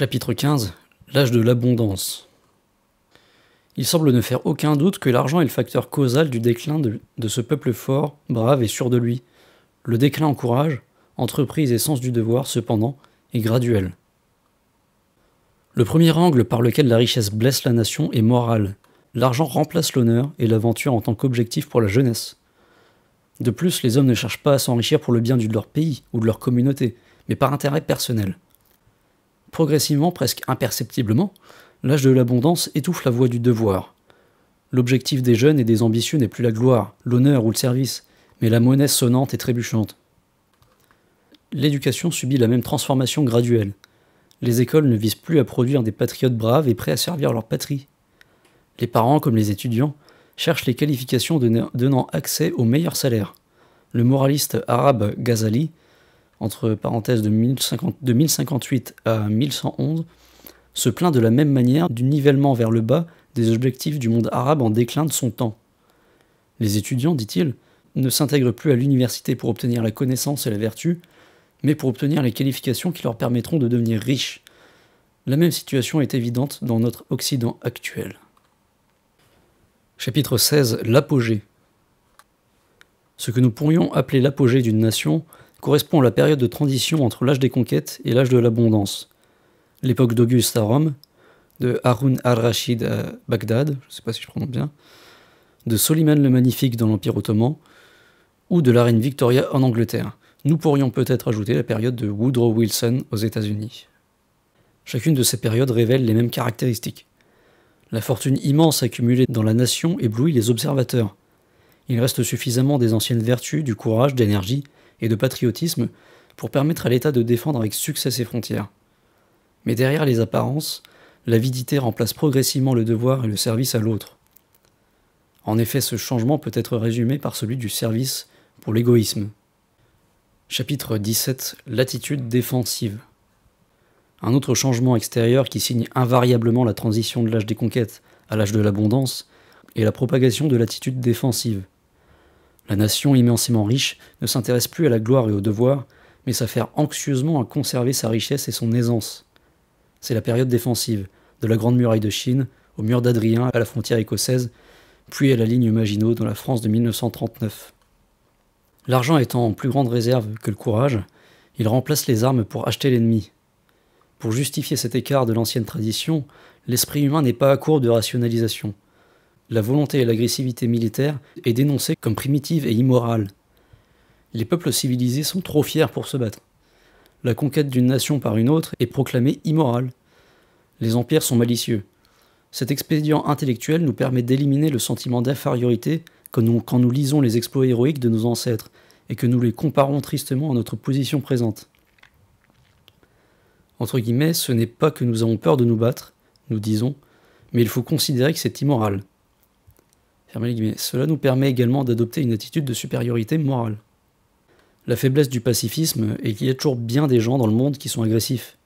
Chapitre 15 L'âge de l'abondance. Il semble ne faire aucun doute que l'argent est le facteur causal du déclin de, ce peuple fort, brave et sûr de lui. Le déclin encourage, entreprise et sens du devoir, cependant, est graduel. Le premier angle par lequel la richesse blesse la nation est moral. L'argent remplace l'honneur et l'aventure en tant qu'objectif pour la jeunesse. De plus, les hommes ne cherchent pas à s'enrichir pour le bien de leur pays ou de leur communauté, mais par intérêt personnel progressivement, presque imperceptiblement, l'âge de l'abondance étouffe la voie du devoir. L'objectif des jeunes et des ambitieux n'est plus la gloire, l'honneur ou le service, mais la monnaie sonnante et trébuchante. L'éducation subit la même transformation graduelle. Les écoles ne visent plus à produire des patriotes braves et prêts à servir leur patrie. Les parents, comme les étudiants, cherchent les qualifications donnant accès aux meilleurs salaires. Le moraliste arabe Ghazali entre parenthèses de, 1058 à 1111, se plaint de la même manière du nivellement vers le bas des objectifs du monde arabe en déclin de son temps. Les étudiants, dit-il, ne s'intègrent plus à l'université pour obtenir la connaissance et la vertu, mais pour obtenir les qualifications qui leur permettront de devenir riches. La même situation est évidente dans notre Occident actuel. Chapitre 16 L'apogée. Ce que nous pourrions appeler l'apogée d'une nation correspond à la période de transition entre l'âge des conquêtes et l'âge de l'abondance. L'époque d'Auguste à Rome, de Harun al-Rashid à Bagdad, je ne sais pas si je prononce bien, de Soliman le Magnifique dans l'Empire ottoman, ou de la reine Victoria en Angleterre. Nous pourrions peut-être ajouter la période de Woodrow Wilson aux États-Unis. Chacune de ces périodes révèle les mêmes caractéristiques. La fortune immense accumulée dans la nation éblouit les observateurs. Il reste suffisamment des anciennes vertus, du courage, d'énergie, et de patriotisme pour permettre à l'État de défendre avec succès ses frontières. Mais derrière les apparences, l'avidité remplace progressivement le devoir et le service à l'autre. En effet, ce changement peut être résumé par celui du service pour l'égoïsme. Chapitre 17 L'attitude défensive. Un autre changement extérieur qui signe invariablement la transition de l'âge des conquêtes à l'âge de l'abondance est la propagation de l'attitude défensive, la nation immensément riche ne s'intéresse plus à la gloire et au devoir, mais s'affaire anxieusement à conserver sa richesse et son aisance. C'est la période défensive, de la Grande Muraille de Chine, au mur d'Adrien, à la frontière écossaise, puis à la ligne Maginot dans la France de 1939. L'argent étant en plus grande réserve que le courage, il remplace les armes pour acheter l'ennemi. Pour justifier cet écart de l'ancienne tradition, l'esprit humain n'est pas à court de rationalisation la volonté et l'agressivité militaire est dénoncée comme primitive et immorale. Les peuples civilisés sont trop fiers pour se battre. La conquête d'une nation par une autre est proclamée immorale. Les empires sont malicieux. Cet expédient intellectuel nous permet d'éliminer le sentiment d'infériorité quand nous, quand nous lisons les exploits héroïques de nos ancêtres et que nous les comparons tristement à notre position présente. Entre guillemets, ce n'est pas que nous avons peur de nous battre, nous disons, mais il faut considérer que c'est immoral. Cela nous permet également d'adopter une attitude de supériorité morale. La faiblesse du pacifisme est qu'il y a toujours bien des gens dans le monde qui sont agressifs.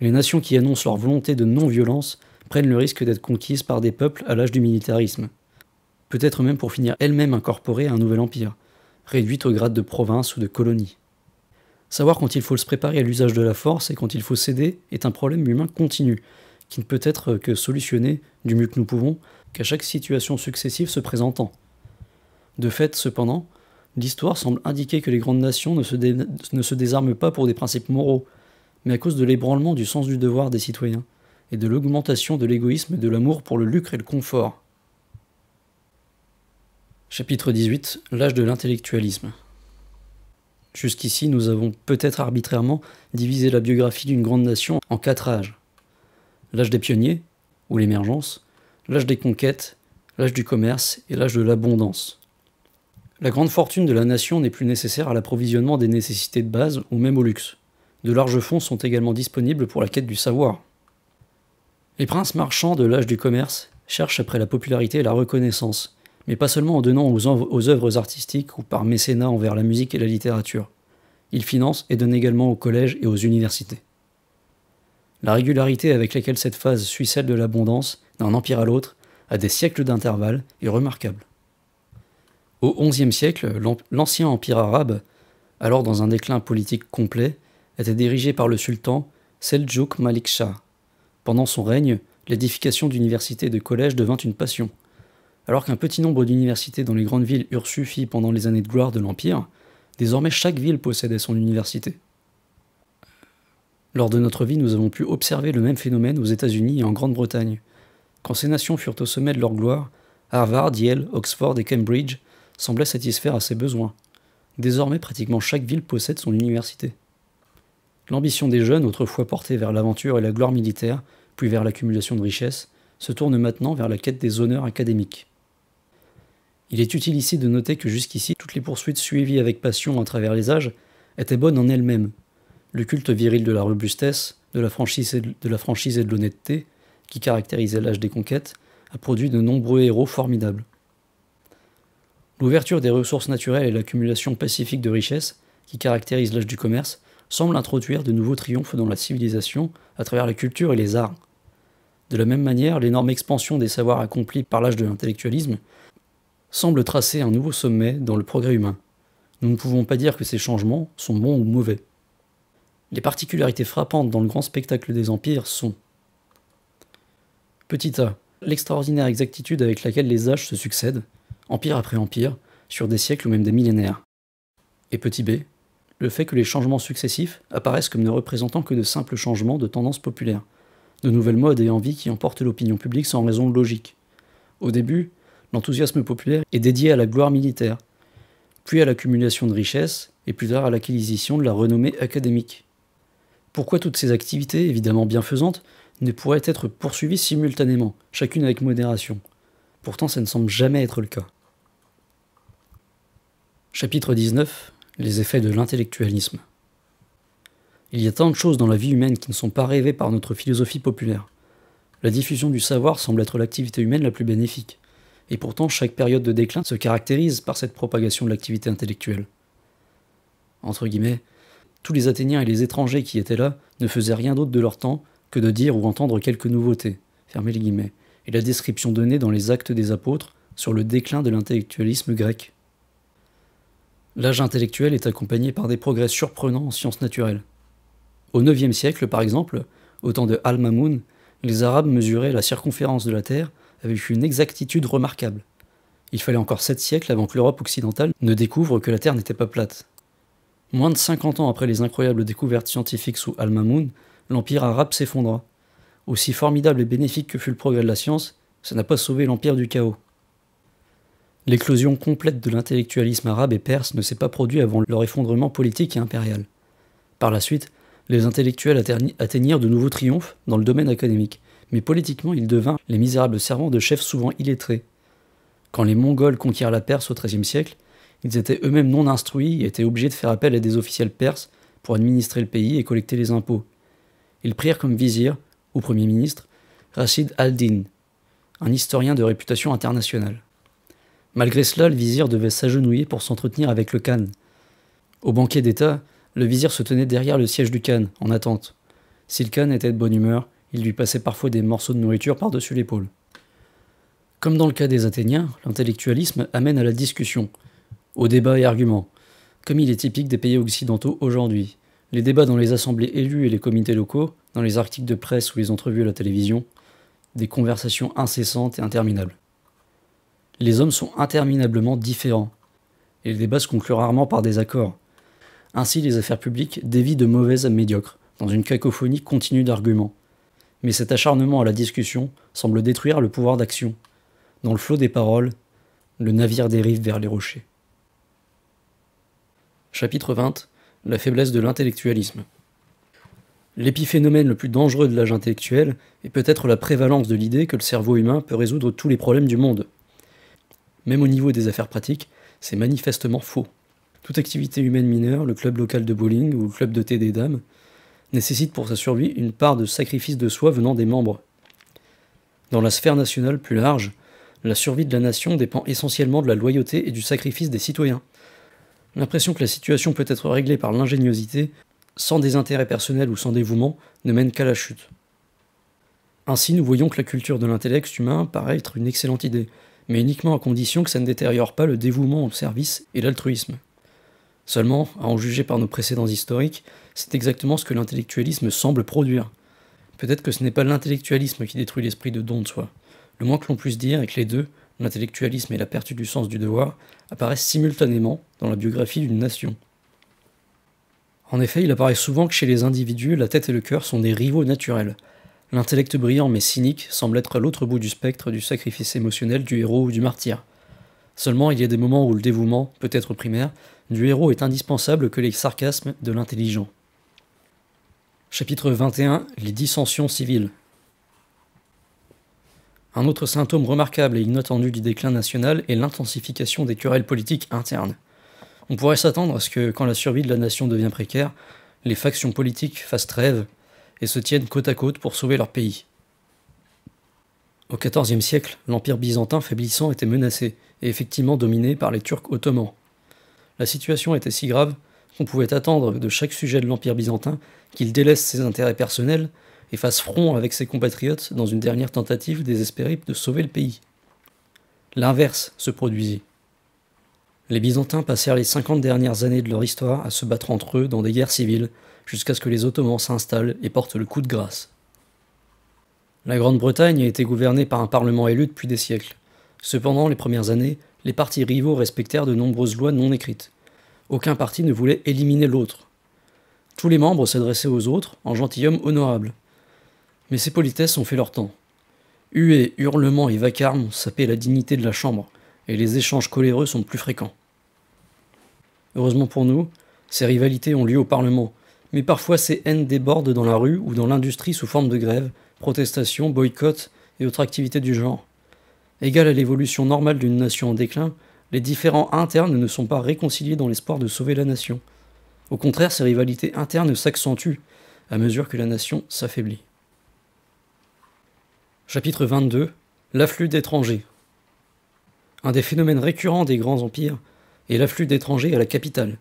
Les nations qui annoncent leur volonté de non-violence prennent le risque d'être conquises par des peuples à l'âge du militarisme. Peut-être même pour finir elles-mêmes incorporées à un nouvel empire, réduites au grade de province ou de colonie. Savoir quand il faut se préparer à l'usage de la force et quand il faut céder est un problème humain continu, qui ne peut être que solutionné, du mieux que nous pouvons, à chaque situation successive se présentant. De fait, cependant, l'histoire semble indiquer que les grandes nations ne se, ne se désarment pas pour des principes moraux, mais à cause de l'ébranlement du sens du devoir des citoyens, et de l'augmentation de l'égoïsme et de l'amour pour le lucre et le confort. Chapitre 18 L'âge de l'intellectualisme. Jusqu'ici, nous avons peut-être arbitrairement divisé la biographie d'une grande nation en quatre âges. L'âge des pionniers, ou l'émergence, l'âge des conquêtes, l'âge du commerce et l'âge de l'abondance. La grande fortune de la nation n'est plus nécessaire à l'approvisionnement des nécessités de base ou même au luxe. De larges fonds sont également disponibles pour la quête du savoir. Les princes marchands de l'âge du commerce cherchent après la popularité et la reconnaissance, mais pas seulement en donnant aux, aux œuvres artistiques ou par mécénat envers la musique et la littérature. Ils financent et donnent également aux collèges et aux universités. La régularité avec laquelle cette phase suit celle de l'abondance, d'un empire à l'autre, à des siècles d'intervalle, est remarquable. Au XIe siècle, l'ancien empire arabe, alors dans un déclin politique complet, était dirigé par le sultan Seljuk Malik Shah. Pendant son règne, l'édification d'universités et de collèges devint une passion. Alors qu'un petit nombre d'universités dans les grandes villes eurent suffi pendant les années de gloire de l'Empire, désormais chaque ville possédait son université. Lors de notre vie, nous avons pu observer le même phénomène aux États-Unis et en Grande-Bretagne. Quand ces nations furent au sommet de leur gloire, Harvard, Yale, Oxford et Cambridge semblaient satisfaire à ces besoins. Désormais, pratiquement chaque ville possède son université. L'ambition des jeunes, autrefois portée vers l'aventure et la gloire militaire, puis vers l'accumulation de richesses, se tourne maintenant vers la quête des honneurs académiques. Il est utile ici de noter que jusqu'ici, toutes les poursuites suivies avec passion à travers les âges étaient bonnes en elles-mêmes, le culte viril de la robustesse, de la franchise et de, l'honnêteté, qui caractérisait l'âge des conquêtes, a produit de nombreux héros formidables. L'ouverture des ressources naturelles et l'accumulation pacifique de richesses, qui caractérise l'âge du commerce, semble introduire de nouveaux triomphes dans la civilisation à travers la culture et les arts. De la même manière, l'énorme expansion des savoirs accomplis par l'âge de l'intellectualisme semble tracer un nouveau sommet dans le progrès humain. Nous ne pouvons pas dire que ces changements sont bons ou mauvais. Les particularités frappantes dans le grand spectacle des empires sont Petit a. L'extraordinaire exactitude avec laquelle les âges se succèdent, empire après empire, sur des siècles ou même des millénaires. Et petit b. Le fait que les changements successifs apparaissent comme ne représentant que de simples changements de tendance populaire, de nouvelles modes et envies qui emportent l'opinion publique sans raison logique. Au début, l'enthousiasme populaire est dédié à la gloire militaire, puis à l'accumulation de richesses, et plus tard à l'acquisition de la renommée académique. Pourquoi toutes ces activités, évidemment bienfaisantes, ne pourraient être poursuivies simultanément, chacune avec modération Pourtant, ça ne semble jamais être le cas. Chapitre 19 Les effets de l'intellectualisme. Il y a tant de choses dans la vie humaine qui ne sont pas rêvées par notre philosophie populaire. La diffusion du savoir semble être l'activité humaine la plus bénéfique, et pourtant chaque période de déclin se caractérise par cette propagation de l'activité intellectuelle. Entre guillemets, tous les Athéniens et les étrangers qui étaient là ne faisaient rien d'autre de leur temps que de dire ou entendre quelques nouveautés. fermer les guillemets. Et la description donnée dans les Actes des Apôtres sur le déclin de l'intellectualisme grec. L'âge intellectuel est accompagné par des progrès surprenants en sciences naturelles. Au IXe siècle, par exemple, au temps de Al-Mamoun, les Arabes mesuraient la circonférence de la Terre avec une exactitude remarquable. Il fallait encore sept siècles avant que l'Europe occidentale ne découvre que la Terre n'était pas plate. Moins de 50 ans après les incroyables découvertes scientifiques sous Al-Mamoun, l'Empire arabe s'effondra. Aussi formidable et bénéfique que fut le progrès de la science, ça n'a pas sauvé l'Empire du chaos. L'éclosion complète de l'intellectualisme arabe et perse ne s'est pas produite avant leur effondrement politique et impérial. Par la suite, les intellectuels atteignirent de nouveaux triomphes dans le domaine académique, mais politiquement ils devinrent les misérables servants de chefs souvent illettrés. Quand les Mongols conquirent la Perse au XIIIe siècle, ils étaient eux-mêmes non instruits et étaient obligés de faire appel à des officiels perses pour administrer le pays et collecter les impôts. Ils prirent comme vizir, ou premier ministre, Rachid al-Din, un historien de réputation internationale. Malgré cela, le vizir devait s'agenouiller pour s'entretenir avec le Khan. Au banquet d'État, le vizir se tenait derrière le siège du Khan, en attente. Si le Khan était de bonne humeur, il lui passait parfois des morceaux de nourriture par-dessus l'épaule. Comme dans le cas des Athéniens, l'intellectualisme amène à la discussion – aux débats et arguments, comme il est typique des pays occidentaux aujourd'hui. Les débats dans les assemblées élues et les comités locaux, dans les articles de presse ou les entrevues à la télévision, des conversations incessantes et interminables. Les hommes sont interminablement différents, et les débats se conclut rarement par des accords. Ainsi, les affaires publiques dévient de mauvaises à médiocres, dans une cacophonie continue d'arguments. Mais cet acharnement à la discussion semble détruire le pouvoir d'action. Dans le flot des paroles, le navire dérive vers les rochers. Chapitre 20 La faiblesse de l'intellectualisme. L'épiphénomène le plus dangereux de l'âge intellectuel est peut-être la prévalence de l'idée que le cerveau humain peut résoudre tous les problèmes du monde. Même au niveau des affaires pratiques, c'est manifestement faux. Toute activité humaine mineure, le club local de bowling ou le club de thé des dames, nécessite pour sa survie une part de sacrifice de soi venant des membres. Dans la sphère nationale plus large, la survie de la nation dépend essentiellement de la loyauté et du sacrifice des citoyens, L'impression que la situation peut être réglée par l'ingéniosité, sans désintérêt personnel personnels ou sans dévouement, ne mène qu'à la chute. Ainsi, nous voyons que la culture de l'intellect humain paraît être une excellente idée, mais uniquement à condition que ça ne détériore pas le dévouement au service et l'altruisme. Seulement, à en juger par nos précédents historiques, c'est exactement ce que l'intellectualisme semble produire. Peut-être que ce n'est pas l'intellectualisme qui détruit l'esprit de don de soi. Le moins que l'on puisse dire est que les deux, l'intellectualisme et la perte du sens du devoir apparaissent simultanément dans la biographie d'une nation. En effet, il apparaît souvent que chez les individus, la tête et le cœur sont des rivaux naturels. L'intellect brillant mais cynique semble être à l'autre bout du spectre du sacrifice émotionnel du héros ou du martyr. Seulement, il y a des moments où le dévouement, peut-être primaire, du héros est indispensable que les sarcasmes de l'intelligent. Chapitre 21 Les dissensions civiles un autre symptôme remarquable et inattendu du déclin national est l'intensification des querelles politiques internes. On pourrait s'attendre à ce que, quand la survie de la nation devient précaire, les factions politiques fassent trêve et se tiennent côte à côte pour sauver leur pays. Au XIVe siècle, l'Empire byzantin faiblissant était menacé et effectivement dominé par les Turcs ottomans. La situation était si grave qu'on pouvait attendre de chaque sujet de l'Empire byzantin qu'il délaisse ses intérêts personnels et fasse front avec ses compatriotes dans une dernière tentative désespérée de sauver le pays. L'inverse se produisit. Les Byzantins passèrent les 50 dernières années de leur histoire à se battre entre eux dans des guerres civiles, jusqu'à ce que les Ottomans s'installent et portent le coup de grâce. La Grande-Bretagne a été gouvernée par un parlement élu depuis des siècles. Cependant, les premières années, les partis rivaux respectèrent de nombreuses lois non écrites. Aucun parti ne voulait éliminer l'autre. Tous les membres s'adressaient aux autres en gentilhomme honorables, mais ces politesses ont fait leur temps. Huées, hurlements et vacarmes ont la dignité de la chambre, et les échanges coléreux sont plus fréquents. Heureusement pour nous, ces rivalités ont lieu au Parlement, mais parfois ces haines débordent dans la rue ou dans l'industrie sous forme de grèves, protestations, boycotts et autres activités du genre. Égale à l'évolution normale d'une nation en déclin, les différents internes ne sont pas réconciliés dans l'espoir de sauver la nation. Au contraire, ces rivalités internes s'accentuent à mesure que la nation s'affaiblit. Chapitre 22 L'afflux d'étrangers. Un des phénomènes récurrents des grands empires est l'afflux d'étrangers à la capitale.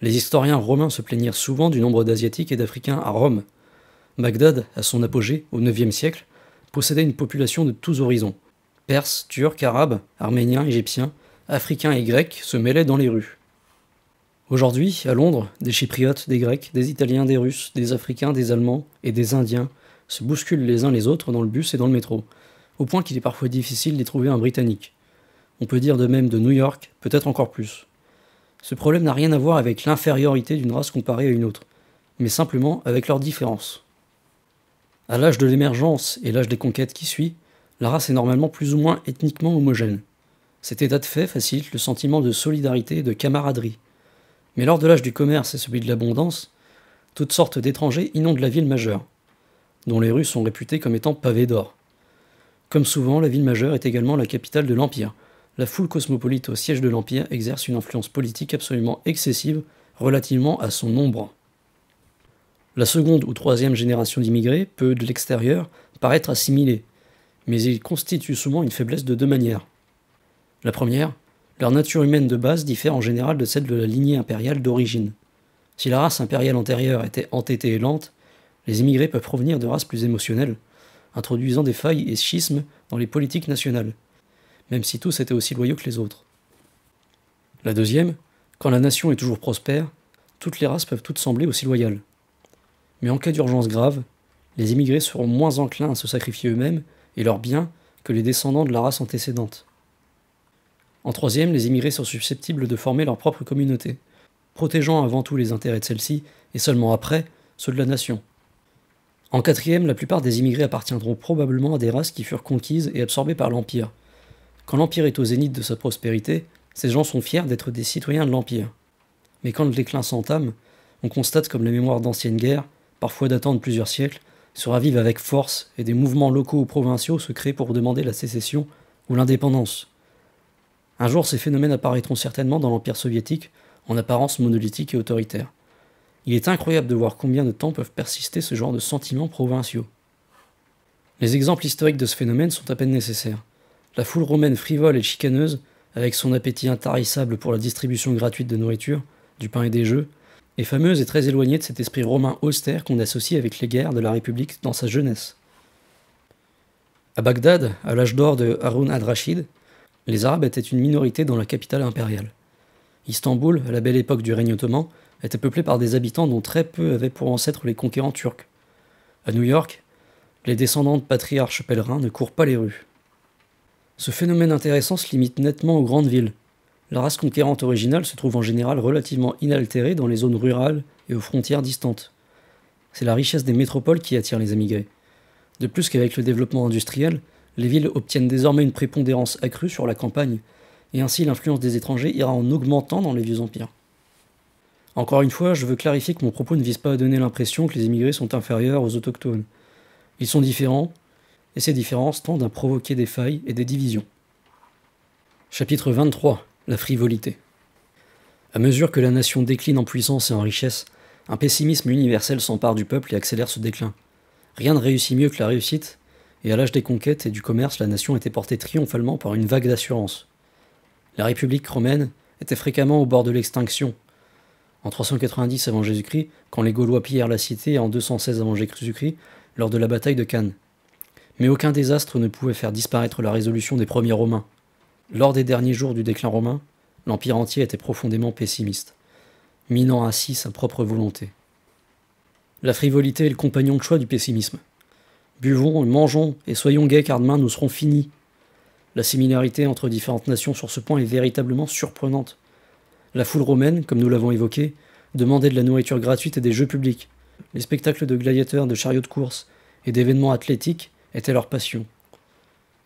Les historiens romains se plaignirent souvent du nombre d'Asiatiques et d'Africains à Rome. Bagdad, à son apogée, au IXe siècle, possédait une population de tous horizons. Perses, Turcs, Arabes, Arméniens, Égyptiens, Africains et Grecs se mêlaient dans les rues. Aujourd'hui, à Londres, des Chypriotes, des Grecs, des Italiens, des Russes, des Africains, des Allemands et des Indiens se bousculent les uns les autres dans le bus et dans le métro, au point qu'il est parfois difficile d'y trouver un Britannique. On peut dire de même de New York, peut-être encore plus. Ce problème n'a rien à voir avec l'infériorité d'une race comparée à une autre, mais simplement avec leurs différence. À l'âge de l'émergence et l'âge des conquêtes qui suit, la race est normalement plus ou moins ethniquement homogène. Cet état de fait facilite le sentiment de solidarité et de camaraderie. Mais lors de l'âge du commerce et celui de l'abondance, toutes sortes d'étrangers inondent la ville majeure dont les rues sont réputées comme étant pavées d'or. Comme souvent, la ville majeure est également la capitale de l'Empire. La foule cosmopolite au siège de l'Empire exerce une influence politique absolument excessive relativement à son nombre. La seconde ou troisième génération d'immigrés peut, de l'extérieur, paraître assimilée, mais ils constituent souvent une faiblesse de deux manières. La première, leur nature humaine de base diffère en général de celle de la lignée impériale d'origine. Si la race impériale antérieure était entêtée et lente, les immigrés peuvent provenir de races plus émotionnelles, introduisant des failles et schismes dans les politiques nationales, même si tous étaient aussi loyaux que les autres. La deuxième, quand la nation est toujours prospère, toutes les races peuvent toutes sembler aussi loyales. Mais en cas d'urgence grave, les immigrés seront moins enclins à se sacrifier eux-mêmes et leurs biens que les descendants de la race antécédente. En troisième, les immigrés sont susceptibles de former leur propre communauté, protégeant avant tout les intérêts de celle-ci et seulement après ceux de la nation. En quatrième, la plupart des immigrés appartiendront probablement à des races qui furent conquises et absorbées par l'Empire. Quand l'Empire est au zénith de sa prospérité, ces gens sont fiers d'être des citoyens de l'Empire. Mais quand le déclin s'entame, on constate comme les mémoires d'anciennes guerres, parfois datant de plusieurs siècles, se ravivent avec force et des mouvements locaux ou provinciaux se créent pour demander la sécession ou l'indépendance. Un jour, ces phénomènes apparaîtront certainement dans l'Empire soviétique, en apparence monolithique et autoritaire. Il est incroyable de voir combien de temps peuvent persister ce genre de sentiments provinciaux. Les exemples historiques de ce phénomène sont à peine nécessaires. La foule romaine frivole et chicaneuse, avec son appétit intarissable pour la distribution gratuite de nourriture, du pain et des jeux, est fameuse et très éloignée de cet esprit romain austère qu'on associe avec les guerres de la République dans sa jeunesse. À Bagdad, à l'âge d'or de Harun al Rashid, les Arabes étaient une minorité dans la capitale impériale. Istanbul, à la belle époque du règne ottoman, était peuplée par des habitants dont très peu avaient pour ancêtres les conquérants turcs. À New York, les descendants de patriarches pèlerins ne courent pas les rues. Ce phénomène intéressant se limite nettement aux grandes villes. La race conquérante originale se trouve en général relativement inaltérée dans les zones rurales et aux frontières distantes. C'est la richesse des métropoles qui attire les émigrés. De plus qu'avec le développement industriel, les villes obtiennent désormais une prépondérance accrue sur la campagne, et ainsi l'influence des étrangers ira en augmentant dans les vieux empires. Encore une fois, je veux clarifier que mon propos ne vise pas à donner l'impression que les immigrés sont inférieurs aux autochtones. Ils sont différents, et ces différences tendent à provoquer des failles et des divisions. Chapitre 23 La frivolité. À mesure que la nation décline en puissance et en richesse, un pessimisme universel s'empare du peuple et accélère ce déclin. Rien ne réussit mieux que la réussite, et à l'âge des conquêtes et du commerce, la nation était portée triomphalement par une vague d'assurance. La République romaine était fréquemment au bord de l'extinction, en 390 avant Jésus-Christ, quand les Gaulois pillèrent la cité, et en 216 avant Jésus-Christ, lors de la bataille de Cannes. Mais aucun désastre ne pouvait faire disparaître la résolution des premiers Romains. Lors des derniers jours du déclin romain, l'Empire entier était profondément pessimiste, minant ainsi sa propre volonté. La frivolité est le compagnon de choix du pessimisme. Buvons, mangeons et soyons gais car demain nous serons finis. La similarité entre différentes nations sur ce point est véritablement surprenante. La foule romaine, comme nous l'avons évoqué, demandait de la nourriture gratuite et des jeux publics. Les spectacles de gladiateurs, de chariots de course et d'événements athlétiques étaient leur passion.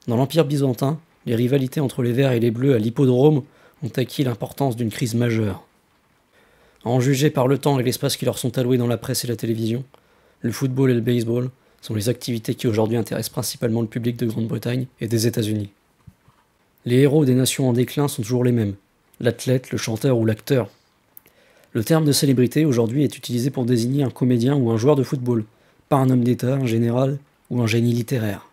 Dans l'Empire byzantin, les rivalités entre les Verts et les Bleus à l'hippodrome ont acquis l'importance d'une crise majeure. À en juger par le temps et l'espace qui leur sont alloués dans la presse et la télévision, le football et le baseball sont les activités qui aujourd'hui intéressent principalement le public de Grande-Bretagne et des États-Unis. Les héros des nations en déclin sont toujours les mêmes, l'athlète, le chanteur ou l'acteur. Le terme de célébrité aujourd'hui est utilisé pour désigner un comédien ou un joueur de football, pas un homme d'État, un général ou un génie littéraire.